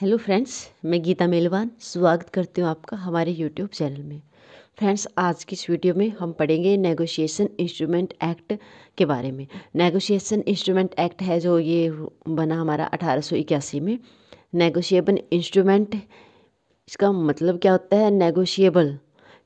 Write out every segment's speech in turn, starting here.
hello friends मैं गीता मेलवान स्वागत करती हूँ आपका हमारे यूट्यूब चैनल में फ्रेंड्स आज की इस वीडियो में हम पढ़ेंगे नेगोशिएशन इंस्ट्रूमेंट एक्ट के बारे में नेगोशिएशन इंस्ट्रूमेंट एक्ट है जो ये बना हमारा अठारह में नेगोशिएबल इंस्ट्रूमेंट इसका मतलब क्या होता है negotiable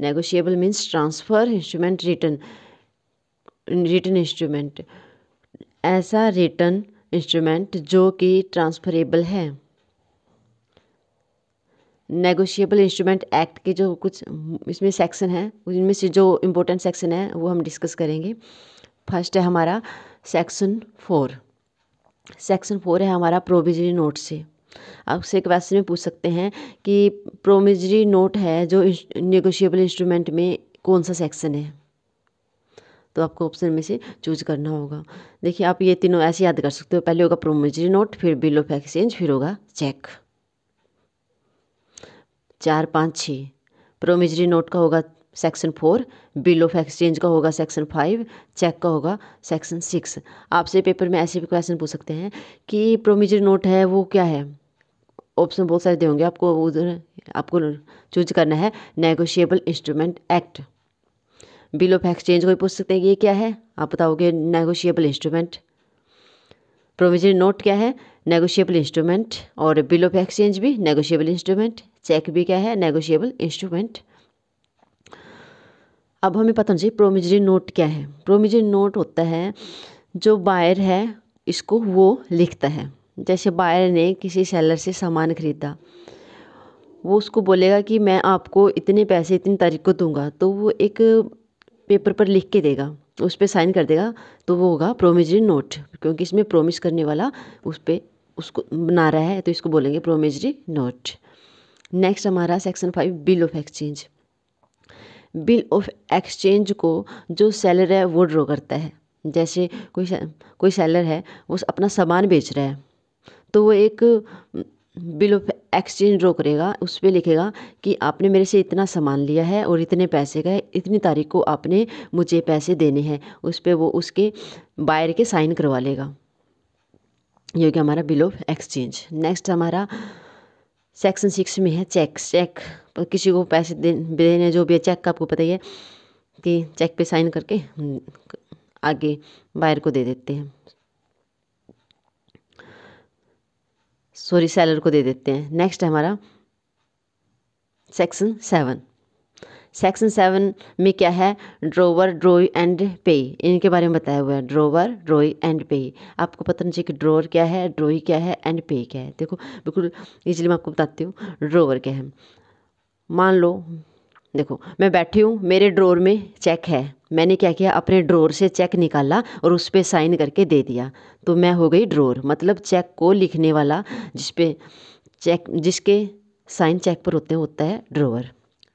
negotiable means transfer instrument return return instrument ऐसा रिटर्न इंस्ट्रूमेंट जो कि ट्रांसफरेबल है नेगोशिएबल इंस्ट्रूमेंट एक्ट के जो कुछ इसमें सेक्शन हैं उनमें से जो इम्पोर्टेंट सेक्शन है वो हम डिस्कस करेंगे फर्स्ट है हमारा सेक्शन फोर सेक्शन फोर है हमारा प्रोविजरी नोट से आपसे क्वेश्चन में पूछ सकते हैं कि प्रोमिजरी नोट है जो नेगोशिएबल इंस्ट्रूमेंट में कौन सा सेक्शन है तो आपको ऑप्शन में से चूज करना होगा देखिए आप ये तीनों ऐसे याद कर सकते हो पहले होगा प्रोमिजरी नोट फिर बिल ऑफ एक्सचेंज फिर होगा चेक चार पाँच छः प्रोमिजरी नोट का होगा section four bill of exchange का होगा सेक्शन फाइव चेक का होगा सेक्शन सिक्स आपसे पेपर में ऐसे भी क्वेश्चन पूछ सकते हैं कि प्रोमिजरी नोट है वो क्या है ऑप्शन बहुत सारे देंगे आपको उधर आपको चूज करना है negotiable instrument act bill of exchange को भी पूछ सकते हैं ये क्या है आप बताओगे नेगोशिएबल इंस्ट्रूमेंट प्रोविजन नोट क्या है नेगोशिएबल इंस्ट्रूमेंट और बिल ऑफ एक्सचेंज भी नेगोशिएबल इंस्ट्रूमेंट चेक भी क्या है नेगोशिएबल इंस्ट्रूमेंट अब हमें पता होना चाहिए प्रोमिजरी नोट क्या है प्रोमिजरी नोट होता है जो बायर है इसको वो लिखता है जैसे बायर ने किसी सेलर से सामान खरीदा वो उसको बोलेगा कि मैं आपको इतने पैसे इतनी तारीख को दूंगा तो वो एक पेपर पर लिख के देगा उस पर साइन कर देगा तो वो होगा प्रोमिजरी नोट क्योंकि इसमें प्रोमिस करने वाला उस पर उसको बना रहा है तो इसको बोलेंगे प्रोमिजरी नोट नेक्स्ट हमारा section five bill of exchange bill of exchange को जो सेलर है वो ड्रॉ करता है जैसे कोई कोई सेलर है वो अपना सामान बेच रहा है तो वो एक बिल ऑफ एक्सचेंज ड्रॉ करेगा उस पर लिखेगा कि आपने मेरे से इतना सामान लिया है और इतने पैसे का है इतनी तारीख को आपने मुझे पैसे देने हैं उस पर वो उसके बायर के साइन करवा लेगा ये हो गया हमारा बिल ऑफ एक्सचेंज नेक्स्ट हमारा सेक्शन सिक्स में है चेक चेक पर किसी को पैसे दे देने जो भी है चेक का आपको पता ही है कि चेक पे साइन करके हम्म, आगे बायर को दे देते हैं सॉरी सेलर को दे देते हैं नेक्स्ट है हमारा सेक्शन सेवन सेक्शन सेवन में क्या है ड्रोवर ड्रोई एंड पे इनके बारे में बताया हुआ है ड्रोवर ड्रोई एंड पे आपको पता नहीं चाहिए कि ड्रोवर क्या है ड्रोई क्या है एंड पे क्या है देखो बिल्कुल इजीली मैं आपको बताती हूँ ड्रोवर क्या है मान लो देखो मैं बैठी हूँ मेरे ड्रोर में चेक है मैंने क्या किया अपने ड्रोर से चेक निकाला और उस पर साइन करके दे दिया तो मैं हो गई ड्रोर मतलब चेक को लिखने वाला जिसपे चेक जिसके साइन चेक पर होते होता है ड्रोवर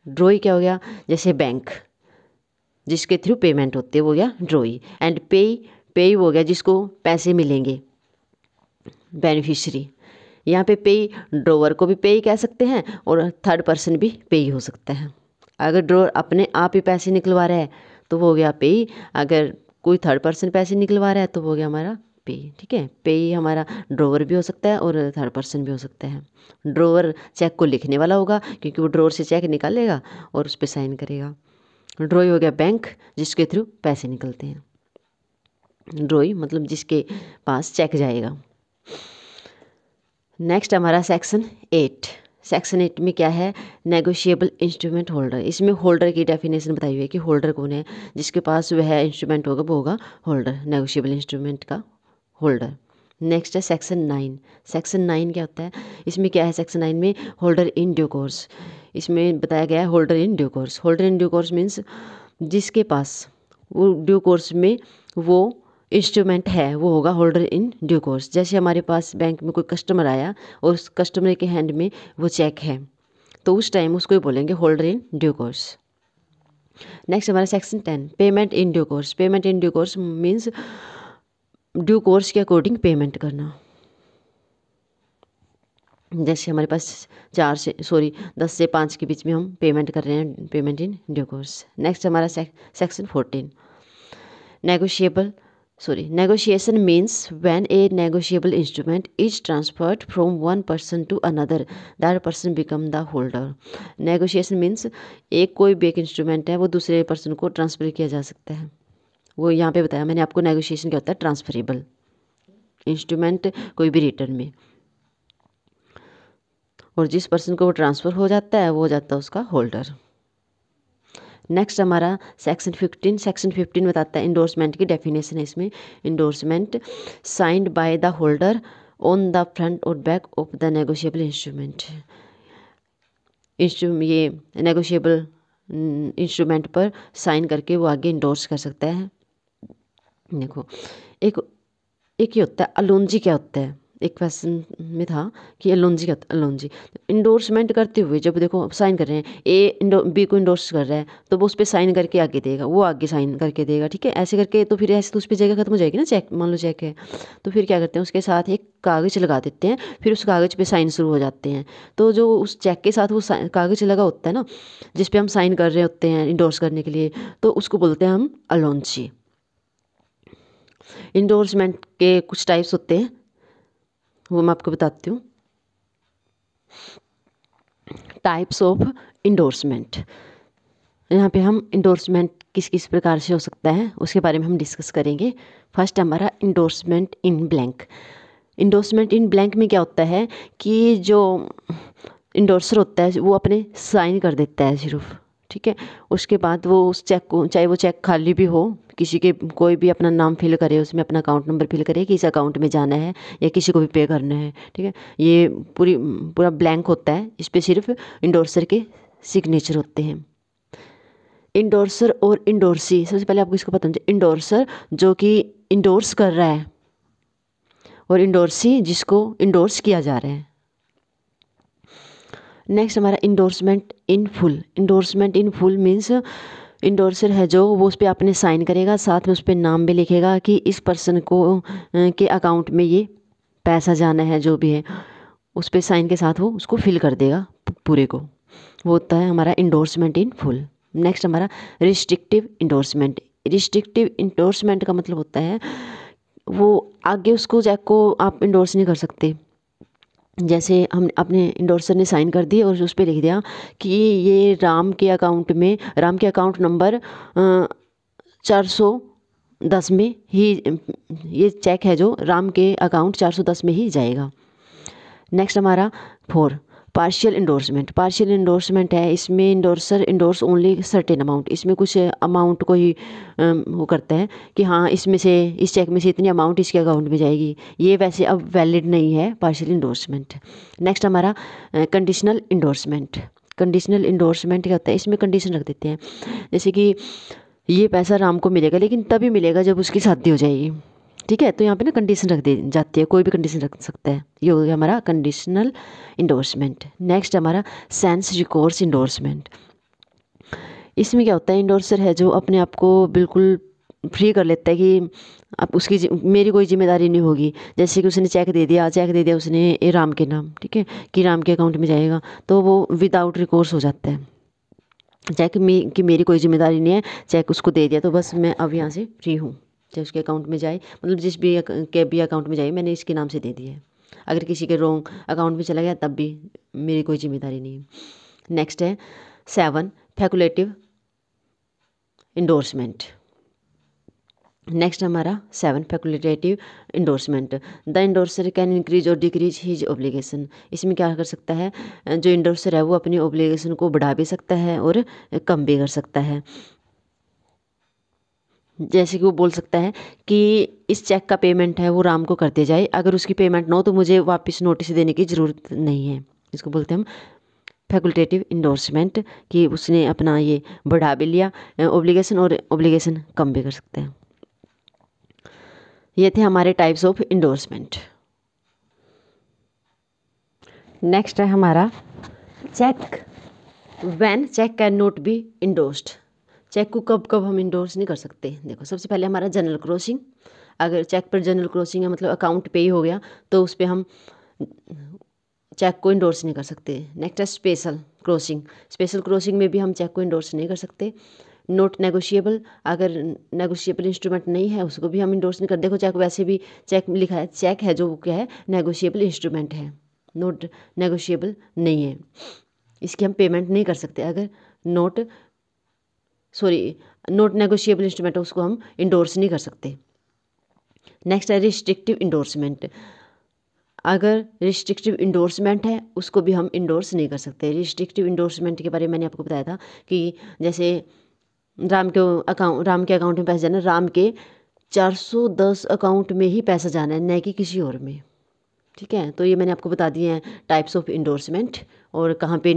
ड्रॉई क्या हो गया जैसे बैंक जिसके थ्रू पेमेंट होते हैं वो गया ड्रॉई एंड पे पे हो गया जिसको पैसे मिलेंगे बेनिफिशरी यहाँ पे पे ड्रोवर को भी पे ही कह सकते हैं और थर्ड पर्सन भी पे ही हो सकता है अगर ड्रोवर अपने आप ही पैसे निकलवा रहा है तो वो हो गया पे अगर कोई थर्ड पर्सन पैसे निकलवा रहा है तो वो हो गया हमारा पे ठीक है पे ही हमारा ड्रोवर भी हो सकता है और थर्ड पर्सन भी हो सकता है ड्रोवर चेक को लिखने वाला होगा क्योंकि वो ड्रोवर से चेक निकालेगा और उस पर साइन करेगा ड्रॉई हो गया बैंक जिसके थ्रू पैसे निकलते हैं ड्रॉई मतलब जिसके पास चेक जाएगा नेक्स्ट हमारा सेक्शन एट सेक्शन एट में क्या है नेगोशिएबल इंस्ट्रूमेंट होल्डर इसमें होल्डर की डेफिनेशन बताई हुई है कि होल्डर कौन है जिसके पास वह इंस्ट्रूमेंट होगा वो होगा होल्डर नेगोशिएबल इंस्ट्रूमेंट का होल्डर नेक्स्ट है सेक्शन नाइन सेक्शन नाइन क्या होता है इसमें क्या है सेक्शन नाइन में होल्डर इन ड्यू कोर्स इसमें बताया गया है holder in due course holder in due course means जिसके पास वो ड्यू कोर्स में वो इंस्ट्रूमेंट है वो होगा होल्डर इन ड्यू कोर्स जैसे हमारे पास बैंक में कोई कस्टमर आया और उस कस्टमर के हैंड में वो चेक है तो उस टाइम उसको ही बोलेंगे holder in due course next हमारा section ten payment in due course payment in due course means due course के अकॉर्डिंग पेमेंट करना जैसे हमारे पास चार से सॉरी दस से पाँच के बीच में हम पेमेंट कर रहे हैं payment in due course next हमारा section fourteen negotiable sorry negotiation means when a negotiable instrument is transferred from one person to another that person become the holder negotiation means एक कोई भी एक इंस्ट्रूमेंट है वो दूसरे पर्सन को transfer किया जा सकता है वो यहाँ पे बताया मैंने आपको नेगोशिएशन क्या होता है ट्रांसफरेबल इंस्ट्रूमेंट कोई भी रिटर्न में और जिस पर्सन को वो ट्रांसफ़र हो जाता है वो हो जाता है उसका होल्डर नेक्स्ट हमारा सेक्शन फिफ्टीन सेक्शन फिफ्टीन बताता है इंडोर्समेंट की डेफिनेशन है इसमें endorsement signed by the holder on the front और back of the negotiable instrument इंस्ट्रू ये नेगोशिएबल इंस्ट्रूमेंट mm, पर साइन करके वो आगे इंडोर्स कर सकता है देखो एक एक ये होता है अलोंजी क्या होता है एक क्वेश्चन में था कि अलोंजी क्या होता है अलोंजी इंडोर्समेंट करते हुए जब देखो साइन कर रहे हैं ए इंडो बी को इंडोर्स कर रहा है तो वो उस पर साइन करके आगे देगा वो आगे साइन करके देगा ठीक है ऐसे करके तो फिर ऐसे तो उस पर जगह खत्म हो जाएगी ना चेक मान लो चेक है तो फिर क्या करते हैं उसके साथ एक कागज़ लगा देते हैं फिर उस कागज़ पर साइन शुरू हो जाते हैं तो जो उस चेक के साथ वो कागज़ लगा होता है ना जिसपे हम साइन कर रहे होते हैं इंडोर्स करने के लिए तो उसको बोलते हैं हम अलोंजी इंडोर्समेंट के कुछ टाइप्स होते हैं वो मैं आपको बताती हूँ टाइप्स ऑफ इंडोर्समेंट यहाँ पे हम इंडोर्समेंट किस किस प्रकार से हो सकता है उसके बारे में हम डिस्कस करेंगे फर्स्ट हमारा endorsement in blank endorsement in blank में क्या होता है कि जो इंडोर्सर होता है वो अपने साइन कर देता है सिर्फ ठीक है उसके बाद वो उस चेक को चाहे वो चेक खाली भी हो किसी के कोई भी अपना नाम फिल करे उसमें अपना अकाउंट नंबर फिल करे कि इस अकाउंट में जाना है या किसी को भी पे करना है ठीक है ये पूरी पूरा ब्लैंक होता है इस पर सिर्फ इंडोर्सर के सिग्नेचर होते हैं इंडोर्सर और इंडोर्सी सबसे पहले आपको इसको पता होना चाहिए इंडोर्सर जो कि इंडोर्स कर रहा है और इंडोर्सी जिसको इंडोर्स किया जा रहा है नेक्स्ट हमारा endorsement in full endorsement in full means endorser है जो वो उस पर आपने साइन करेगा साथ में उस पर नाम भी लिखेगा कि इस पर्सन को के अकाउंट में ये पैसा जाना है जो भी है उस पर साइन के साथ वो उसको फिल कर देगा पूरे को वो होता है हमारा इंडोर्समेंट इन फुल नेक्स्ट हमारा रिस्ट्रिक्टिव इंडोर्समेंट रिस्ट्रिक्टिव इंडोर्समेंट का मतलब होता है वो आगे उसको जैक को आप इंडोर्स नहीं कर सकते जैसे हम अपने इंडोर्सर ने साइन कर दिए और उस पर लिख दिया कि ये राम के अकाउंट में राम के अकाउंट नंबर चार सौ दस में ही ये चेक है जो राम के अकाउंट चार सौ दस में ही जाएगा नेक्स्ट हमारा four partial endorsement partial endorsement है इसमें endorser endorse only certain amount इसमें कुछ अमाउंट को ही um, वो करता है कि हाँ इसमें से इस चेक में से इतनी अमाउंट इसके अकाउंट में जाएगी ये वैसे अब वैलिड नहीं है पार्शियल इंडोर्समेंट नेक्स्ट हमारा कंडीशनल इंडोर्समेंट कंडीशनल इंडोर्समेंट क्या होता है इसमें कंडीशन रख देते हैं जैसे कि ये पैसा राम को मिलेगा लेकिन तभी मिलेगा जब उसकी शादी हो जाएगी ठीक है तो यहाँ पे ना कंडीशन रख दी जाती है कोई भी कंडीशन रख सकता है ये हो गया हमारा कंडीशनल इंडोर्समेंट नेक्स्ट हमारा सेंस रिकॉर्स इंडोर्समेंट इसमें क्या होता है इंडोर्सर है जो अपने आप को बिल्कुल फ्री कर लेता है कि अब उसकी मेरी कोई जिम्मेदारी नहीं होगी जैसे कि उसने चेक दे दिया चेक दे दिया उसने ए राम के नाम ठीक है कि राम के अकाउंट में जाएगा तो वो विदाउट रिकोर्स हो जाता है चेक मे कि मेरी कोई जिम्मेदारी नहीं है चेक उसको दे दिया तो बस मैं अब यहाँ से फ्री हूँ चाहे उसके अकाउंट में जाए मतलब जिस भी के भी अकाउंट में जाए मैंने इसके नाम से दे दिया है अगर किसी के रॉन्ग अकाउंट में चला गया तब भी मेरी कोई जिम्मेदारी नहीं है नेक्स्ट है सेवन फैकुलेटिव इंडोर्समेंट नेक्स्ट हमारा seven facultative endorsement the endorser can increase और डिक्रीज हिज ओब्लिगेशन इसमें क्या कर सकता है जो इंडोर्सर है वो अपनी ओब्लिगेशन को बढ़ा भी सकता है और कम भी कर सकता है जैसे कि वो बोल सकता है कि इस चेक का पेमेंट है वो राम को कर दिया जाए अगर उसकी पेमेंट ना हो तो मुझे वापस नोटिस देने की ज़रूरत नहीं है इसको बोलते हैं हम फैकुलटेटिव इंडोर्समेंट कि उसने अपना ये बढ़ा भी लिया ओब्लीगेशन और ओब्लीगेशन कम भी कर सकते हैं ये थे हमारे टाइप्स ऑफ इंडोर्समेंट नेक्स्ट है हमारा cheque when cheque can not be endorsed cheque को कब कब हम इंडोर्स नहीं कर सकते देखो सबसे पहले हमारा जनरल क्रॉसिंग अगर चेक पर जनरल क्रॉसिंग है मतलब अकाउंट पे ही हो गया तो उस पर हम चेक को इंडोर्स नहीं कर सकते नेक्स्ट है स्पेशल क्रॉसिंग स्पेशल क्रॉसिंग में भी हम चेक को इंडोर्स नहीं कर सकते नोट नेगोशिएबल अगर नेगोशिएबल इंस्ट्रूमेंट नहीं है उसको भी हम इंडोर्स नहीं कर देखो चेक वैसे भी चेक लिखा है चेक है जो क्या है नेगोशिएबल इंस्ट्रूमेंट है नोट नेगोशिएबल नहीं है इसकी हम पेमेंट नहीं कर सकते अगर not sorry not negotiable instrument उसको हम इंडोर्स नहीं कर सकते नेक्स्ट है रिस्ट्रिक्टिव इंडोर्समेंट अगर रिस्ट्रिक्टिव इंडोर्समेंट है उसको भी हम इंडोर्स नहीं कर सकते रिस्ट्रिक्टिव इंडोर्समेंट के बारे में मैंने आपको बताया था कि जैसे राम के अकाउंट राम के अकाउंट में पैसा जाना राम के 410 अकाउंट में ही पैसा जाना है न कि किसी और में ठीक है तो ये मैंने आपको बता दिए हैं टाइप्स ऑफ इंडोर्समेंट और कहाँ पे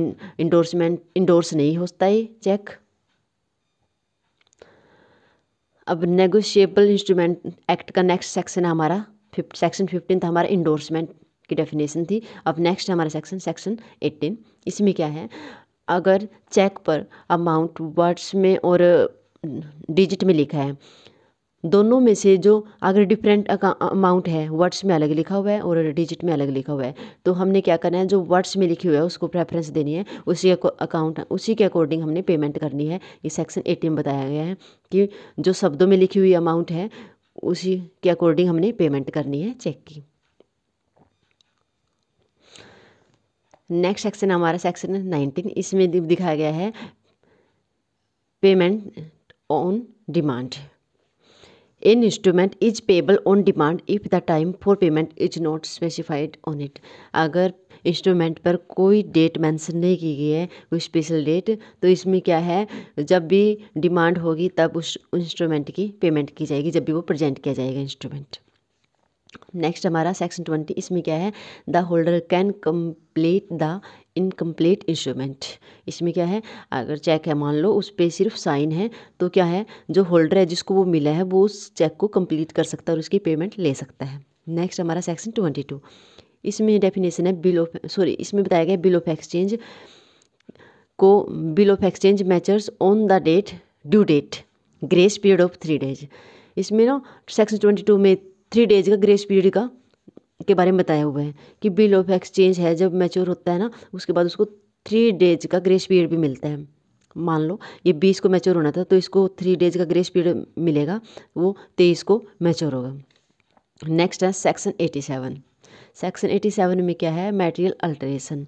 इंडोर्समेंट इंडोर्स नहीं होता है चेक अब नेगोशिएबल इंस्ट्रूमेंट एक्ट का नेक्स्ट सेक्शन है हमारा फिफ्ट सेक्शन फिफ्टीन था हमारा इंडोर्समेंट की डेफिनेशन थी अब नेक्स्ट हमारा सेक्शन सेक्शन एट्टीन इसमें क्या है अगर चेक पर अमाउंट वर्ड्स में और डिजिट में लिखा है दोनों में से जो अगर डिफरेंट अमाउंट है वर्ड्स में अलग लिखा हुआ है और डिजिट में अलग लिखा हुआ है तो हमने क्या करना है जो वर्ड्स में लिखी हुई है उसको प्रेफरेंस देनी है उसी अकाउंट उसी के अकॉर्डिंग हमने पेमेंट करनी है ये सेक्शन एटीन बताया गया है कि जो शब्दों में लिखी हुई अमाउंट है उसी के अकॉर्डिंग हमने पेमेंट करनी है चेक की नेक्स्ट सेक्शन हमारा सेक्शन नाइनटीन इसमें दिखाया गया है payment on demand in instrument is payable on demand if the time for payment is not specified on it अगर इंस्ट्रूमेंट पर कोई डेट मेंशन नहीं की गई है कोई स्पेशल डेट तो इसमें क्या है जब भी डिमांड होगी तब उस इंस्ट्रूमेंट की पेमेंट की जाएगी जब भी वो प्रेजेंट किया जाएगा इंस्ट्रूमेंट नेक्स्ट हमारा सेक्शन ट्वेंटी इसमें क्या है the holder can complete the incomplete instrument इसमें क्या है अगर चेक है मान लो उस पर सिर्फ साइन है तो क्या है जो होल्डर है जिसको वो मिला है वो उस चेक को कंप्लीट कर सकता है और उसकी पेमेंट ले सकता है नेक्स्ट हमारा सेक्शन ट्वेंटी टू इसमें डेफिनेशन है बिल ऑफ सॉरी इसमें बताया गया बिल ऑफ एक्सचेंज को bill of exchange matures on the date due date grace period of three days इसमें ना सेक्शन ट्वेंटी टू में थ्री डेज का ग्रेस पीरियड का के बारे में बताया हुआ है कि बिल ऑफ एक्सचेंज है जब मैच्योर होता है ना उसके बाद उसको थ्री डेज का ग्रेस पीरियड भी मिलता है मान लो ये बीस को मैच्योर होना था तो इसको थ्री डेज का ग्रेस पीरियड मिलेगा वो तेईस को मैच्योर होगा नेक्स्ट है section eighty seven section eighty seven में क्या है मेटेरियल अल्टरेशन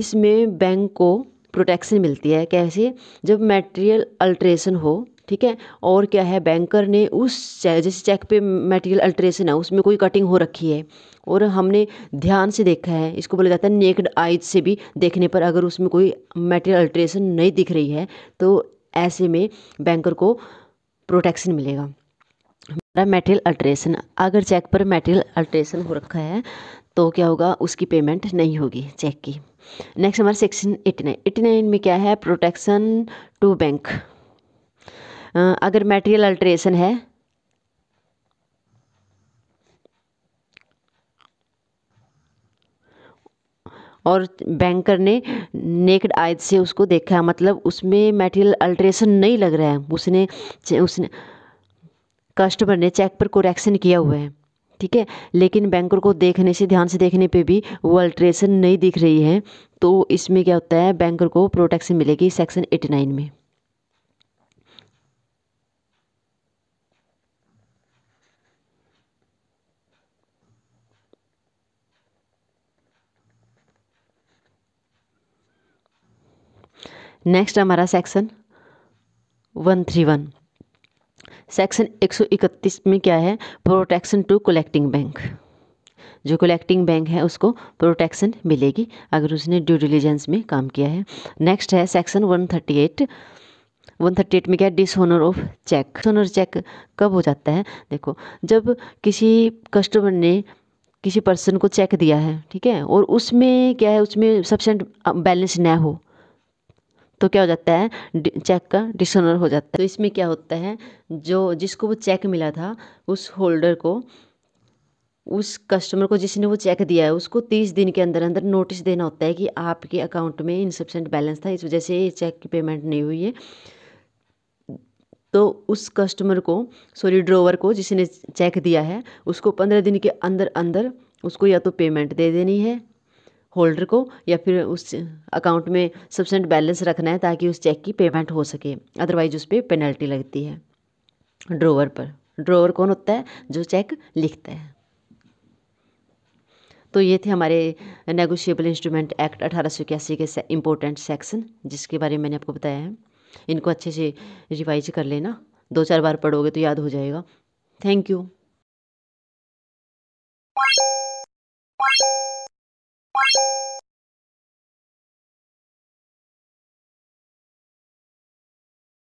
इसमें बैंक को प्रोटेक्शन मिलती है कैसे जब मेटेरियल अल्टरेशन हो ठीक है और क्या है बैंकर ने उस जैसे चेक पे मटेरियल अल्ट्रेशन है उसमें कोई कटिंग हो रखी है और हमने ध्यान से देखा है इसको बोला जाता है नेकड आइज से भी देखने पर अगर उसमें कोई मटेरियल अल्ट्रेशन नहीं दिख रही है तो ऐसे में बैंकर को प्रोटेक्शन मिलेगा हमारा मेटेरियल अल्ट्रेशन अगर चेक पर मेटेरियल अल्ट्रेशन हो रखा है तो क्या होगा उसकी पेमेंट नहीं होगी चेक की नेक्स्ट हमारा section eighty nine eighty nine में क्या है प्रोटेक्शन टू बैंक अगर मेटेरियल अल्ट्रेशन है और बैंकर ने नेकड आयत से उसको देखा मतलब उसमें मेटेरियल अल्ट्रेशन नहीं लग रहा है उसने उसने कस्टमर ने चेक पर कोरेक्शन किया हुआ है ठीक है लेकिन बैंकर को देखने से ध्यान से देखने पे भी वो अल्ट्रेशन नहीं दिख रही है तो इसमें क्या होता है बैंकर को प्रोटेक्शन मिलेगी सेक्शन 89 में नेक्स्ट हमारा section one three one section एक सौ इकतीस में क्या है प्रोटेक्शन टू कलेक्टिंग बैंक जो कलेक्टिंग बैंक है उसको प्रोटेक्शन मिलेगी अगर उसने ड्यू डिलीजेंस में काम किया है नेक्स्ट है section one thirty eight one thirty eight में क्या dishonour of cheque dishonour cheque कब हो जाता है देखो जब किसी कस्टमर ने किसी पर्सन को चेक दिया है ठीक है और उसमें क्या है उसमें सफिशेंट बैलेंस न हो तो क्या हो जाता है चेक का डिसऑनर हो जाता है तो इसमें क्या होता है जो जिसको वो चेक मिला था उस होल्डर को उस कस्टमर को जिसने वो चेक दिया है उसको तीस दिन के अंदर अंदर नोटिस देना होता है कि आपके अकाउंट में इनसफिशेंट बैलेंस था इस वजह से ये चेक की पेमेंट नहीं हुई है तो उस कस्टमर को सॉरी ड्रोवर को जिसने चेक दिया है उसको पंद्रह दिन के अंदर अंदर उसको या तो पेमेंट दे देनी है होल्डर को या फिर उस अकाउंट में सफिशेंट बैलेंस रखना है ताकि उस चेक की पेमेंट हो सके अदरवाइज उस पर पेनल्टी लगती है ड्रोवर पर ड्रोवर कौन होता है जो चेक लिखता है तो ये थे हमारे नेगोशिएबल इंस्ट्रूमेंट एक्ट अठारह के इम्पोर्टेंट सेक्शन जिसके बारे में मैंने आपको बताया है इनको अच्छे से रिवाइज कर लेना दो चार बार पढ़ोगे तो याद हो जाएगा थैंक यू